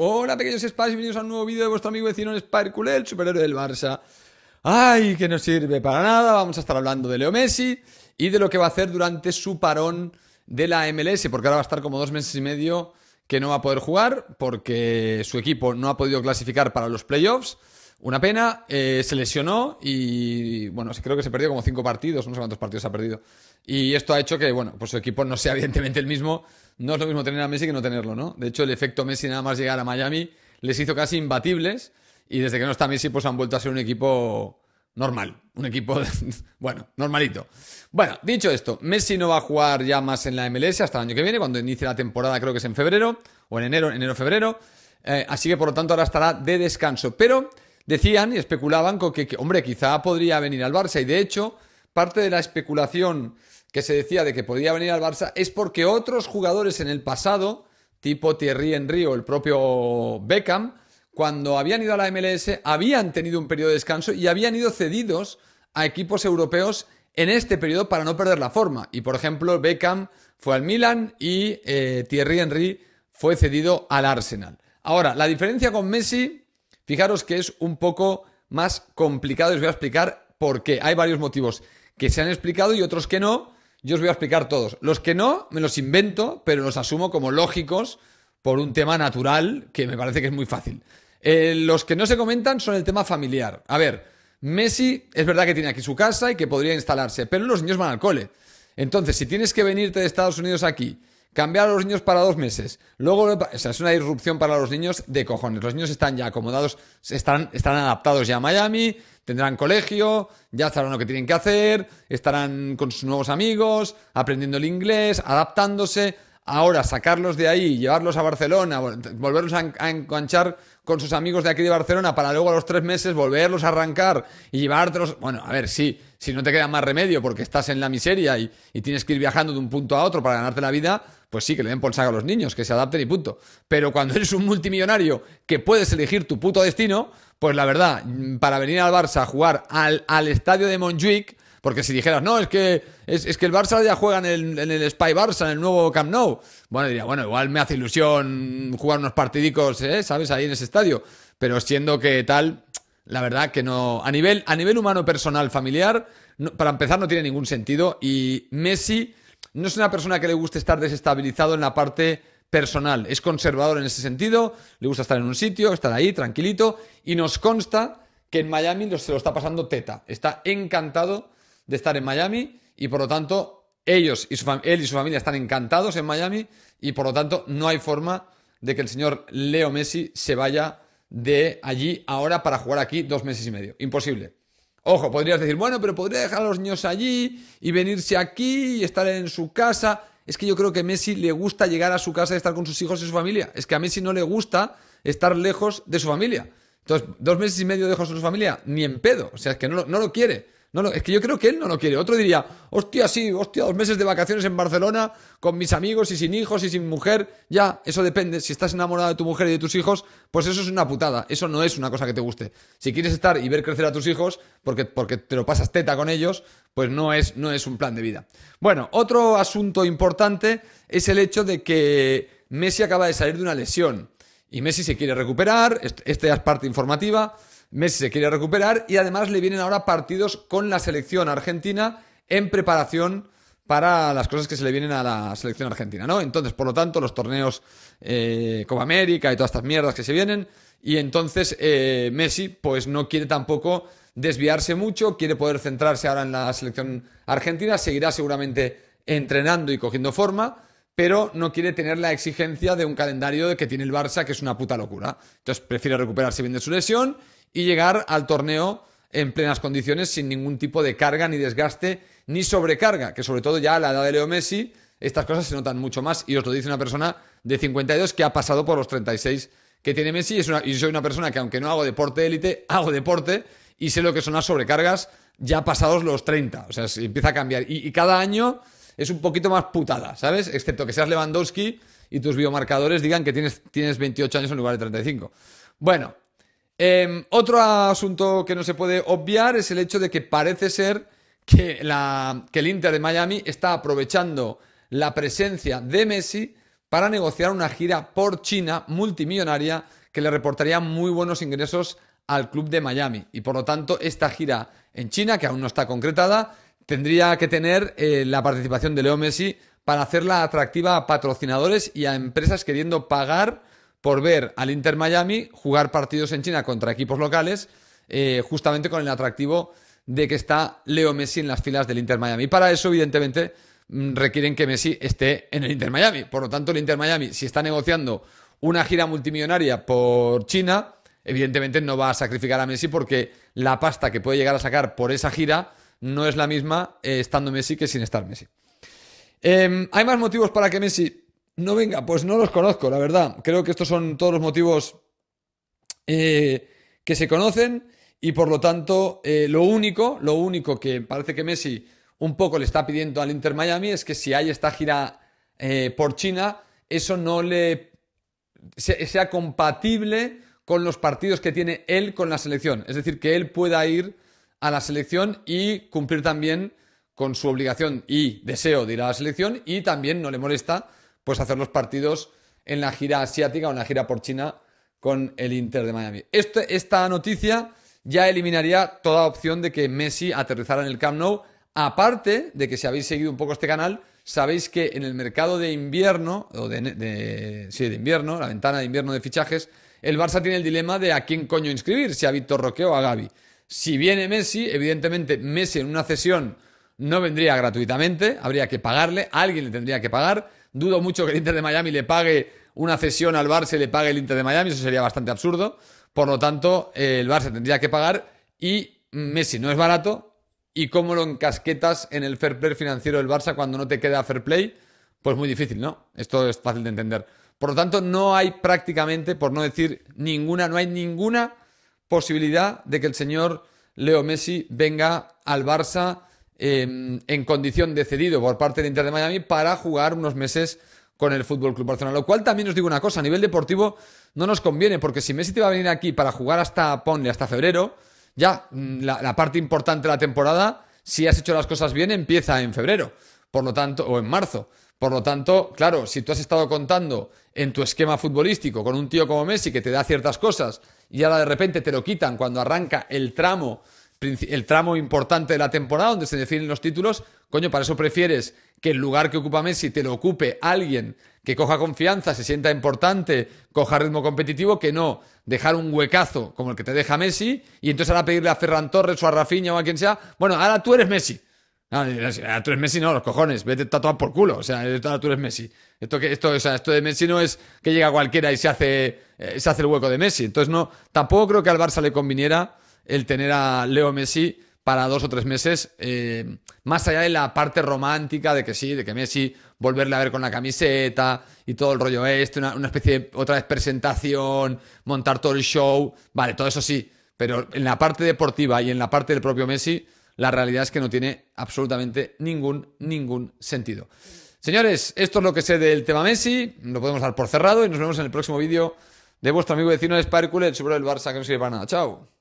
Hola pequeños Spice, bienvenidos a un nuevo vídeo de vuestro amigo vecino Sparculé, el superhéroe del Barça. Ay, que no sirve para nada, vamos a estar hablando de Leo Messi y de lo que va a hacer durante su parón de la MLS, porque ahora va a estar como dos meses y medio que no va a poder jugar porque su equipo no ha podido clasificar para los playoffs una pena, eh, se lesionó y, bueno, creo que se perdió como cinco partidos, no sé cuántos partidos ha perdido. Y esto ha hecho que, bueno, pues su equipo no sea evidentemente el mismo. No es lo mismo tener a Messi que no tenerlo, ¿no? De hecho, el efecto Messi nada más llegar a Miami les hizo casi imbatibles y desde que no está Messi pues han vuelto a ser un equipo normal, un equipo, bueno, normalito. Bueno, dicho esto, Messi no va a jugar ya más en la MLS hasta el año que viene, cuando inicie la temporada creo que es en febrero, o en enero, enero-febrero, eh, así que por lo tanto ahora estará de descanso, pero decían y especulaban con que, hombre, quizá podría venir al Barça. Y de hecho, parte de la especulación que se decía de que podía venir al Barça es porque otros jugadores en el pasado, tipo Thierry Henry o el propio Beckham, cuando habían ido a la MLS, habían tenido un periodo de descanso y habían ido cedidos a equipos europeos en este periodo para no perder la forma. Y por ejemplo, Beckham fue al Milan y eh, Thierry Henry fue cedido al Arsenal. Ahora, la diferencia con Messi Fijaros que es un poco más complicado y os voy a explicar por qué. Hay varios motivos que se han explicado y otros que no. Yo os voy a explicar todos. Los que no, me los invento, pero los asumo como lógicos por un tema natural que me parece que es muy fácil. Eh, los que no se comentan son el tema familiar. A ver, Messi es verdad que tiene aquí su casa y que podría instalarse, pero los niños van al cole. Entonces, si tienes que venirte de Estados Unidos aquí Cambiar a los niños para dos meses. Luego, es una irrupción para los niños de cojones. Los niños están ya acomodados, están, están adaptados ya a Miami, tendrán colegio, ya sabrán lo que tienen que hacer, estarán con sus nuevos amigos, aprendiendo el inglés, adaptándose. Ahora sacarlos de ahí, llevarlos a Barcelona, volverlos a, enganchar con sus amigos de aquí de Barcelona para luego a los tres meses volverlos a arrancar y llevártelos. Bueno, a ver, sí, si no te queda más remedio porque estás en la miseria y tienes que ir viajando de un punto a otro para ganarte la vida, pues sí, que le den por a los niños, que se adapten y punto. Pero cuando eres un multimillonario que puedes elegir tu puto destino, pues la verdad, mm, para venir al Barça a jugar al, al estadio de Montjuic, porque si dijeras, no, es que, es, que el Barça ya juega en el, el, Spy Barça, en el nuevo Camp Nou, bueno, diría, bueno, igual me hace ilusión jugar unos partidicos, ¿eh? ¿sabes? Ahí en ese estadio. Pero siendo que tal, la verdad que no. A nivel, a nivel humano, personal, familiar, para empezar, no tiene ningún sentido. Y Messi no es una persona que le guste estar desestabilizado en la parte personal. Es conservador en ese sentido, le gusta estar en un sitio, estar ahí tranquilito y nos consta que en Miami se lo está pasando teta. Está encantado de estar en Miami y por lo tanto ellos y él y su familia están encantados en Miami y por lo tanto no hay forma de que el señor Leo Messi se vaya de allí ahora para jugar aquí dos meses y medio. Imposible. Ojo, podrías decir, bueno, pero podría dejar a los niños allí y venirse aquí y estar en su casa. Es que yo creo que a Messi le gusta llegar a su casa y estar con sus hijos y su familia. Es que a Messi no le gusta estar lejos de su familia. Entonces, dos meses y medio lejos de su familia, ni en pedo. O sea, es que no, no lo quiere. No, es que yo creo que él no lo quiere. Otro diría, hostia, sí, hostia, dos meses de vacaciones en Barcelona con mis amigos y sin hijos y sin mujer. Ya, eso depende. Si estás enamorado de tu mujer y de tus hijos, pues eso es una putada. Eso no es una cosa que te guste. Si quieres estar y ver crecer a tus hijos, porque, porque te lo pasas teta con ellos, pues no es, no es un plan de vida. Bueno, otro asunto importante es el hecho de que Messi acaba de salir de una lesión. Y Messi se quiere recuperar, esta es parte informativa, Messi se quiere recuperar y además le vienen ahora partidos con la selección argentina en preparación para las cosas que se le vienen a la selección argentina, ¿no? Entonces, por lo tanto, los torneos eh, como América y todas estas mierdas que se vienen, y entonces eh, Messi pues no quiere tampoco desviarse mucho, quiere poder centrarse ahora en la selección argentina, seguirá seguramente entrenando y cogiendo forma, pero no quiere tener la exigencia de un calendario que tiene el Barça, que es una puta locura. Entonces prefiere recuperarse bien de su lesión y llegar al torneo en plenas condiciones, sin ningún tipo de carga, ni desgaste, ni sobrecarga, que sobre todo ya a la edad de Leo Messi estas cosas se notan mucho más y os lo dice una persona de 52 que ha pasado por los 36 que tiene Messi y, soy una persona que aunque no hago deporte élite, hago deporte y sé lo que son las sobrecargas ya pasados los 30, o sea, se empieza a cambiar y, cada año es un poquito más putada, ¿sabes? Excepto que seas Lewandowski y tus biomarcadores digan que tienes, tienes 28 años en lugar de 35. Bueno, Em, otro asunto que no se puede obviar es el hecho de que parece ser que, la, el Inter de Miami está aprovechando la presencia de Messi para negociar una gira por China multimillonaria que le reportaría muy buenos ingresos al club de Miami. Y por lo tanto, esta gira en China, que aún no está concretada, tendría que tener eh, la participación de Leo Messi para hacerla atractiva a patrocinadores y a empresas queriendo pagar por ver al Inter Miami jugar partidos en China contra equipos locales, eh, justamente con el atractivo de que está Leo Messi en las filas del Inter Miami. Para eso, evidentemente, mm, requieren que Messi esté en el Inter Miami. Por lo tanto, el Inter Miami, si está negociando una gira multimillonaria por China, evidentemente no va a sacrificar a Messi porque la pasta que puede llegar a sacar por esa gira no es la misma eh, estando Messi que sin estar Messi. Em, hay más motivos para que Messi no, venga, pues no los conozco, la verdad. Creo que estos son todos los motivos eh, que se conocen y por lo tanto eh, lo único, lo único que parece que Messi un poco le está pidiendo al Inter Miami es que si hay esta gira eh, por China, eso no le sea compatible con los partidos que tiene él con la selección. Es decir, que él pueda ir a la selección y cumplir también con su obligación y deseo de ir a la selección y también no le molesta pues hacer los partidos en la gira asiática o en la gira por China con el Inter de Miami. Este, esta noticia ya eliminaría toda opción de que Messi aterrizara en el Camp Nou. Aparte de que si habéis seguido un poco este canal, sabéis que en el mercado de invierno, o de, invierno, la ventana de invierno de fichajes, el Barça tiene el dilema de a quién coño inscribir, si a Víctor Roque o a Gaby. Si viene Messi, evidentemente Messi en una cesión no vendría gratuitamente, habría que pagarle, alguien le tendría que pagar. Dudo mucho que el Inter de Miami le pague una cesión al Barça y le pague el Inter de Miami, eso sería bastante absurdo. Por lo tanto, eh, el Barça tendría que pagar y Messi no es barato. ¿Y cómo lo encasquetas en el fair play financiero del Barça cuando no te queda fair play? Pues muy difícil, ¿no? Esto es fácil de entender. Por lo tanto, no hay prácticamente, por no decir ninguna, no hay ninguna posibilidad de que el señor Leo Messi venga al Barça Em, en condición de cedido por parte de Inter de Miami para jugar unos meses con el Fútbol Club Barcelona. Lo cual también os digo una cosa, a nivel deportivo no nos conviene, porque si Messi te va a venir aquí para jugar hasta ponle, hasta febrero, ya mm, la, la parte importante de la temporada, si has hecho las cosas bien, empieza en febrero, por lo tanto, o en marzo. Por lo tanto, claro, si tú has estado contando en tu esquema futbolístico con un tío como Messi que te da ciertas cosas y ahora de repente te lo quitan cuando arranca el tramo el tramo importante de la temporada donde se definen los títulos, coño, para eso prefieres que el lugar que ocupa Messi te lo ocupe alguien que coja confianza, se sienta importante, coja ritmo competitivo, que no dejar un huecazo como el que te deja Messi y entonces ahora pedirle a Ferran Torres o a Rafinha o a quien sea, bueno, ahora tú eres Messi. ahora ah, tú eres Messi, no, los cojones, vete tatuado por culo, o sea, eh, ahora tú eres Messi. Esto, esto, esto de Messi no es que llega cualquiera y se hace, eh, se hace el hueco de Messi. Entonces, no, tampoco creo que al Barça le conviniera el tener a Leo Messi para dos o tres meses, eh, más allá de la parte romántica de que sí, de que Messi volverle a ver con la camiseta y todo el rollo este, una, especie de otra vez presentación, montar todo el show, vale, todo eso sí, pero en la parte deportiva y en la parte del propio Messi, la realidad es que no tiene absolutamente ningún, ningún sentido. Señores, esto es lo que sé del tema Messi, lo podemos dar por cerrado y nos vemos en el próximo vídeo de vuestro amigo vecino de Sparkle, el sobre del Barça, que no sirve para nada. Chao.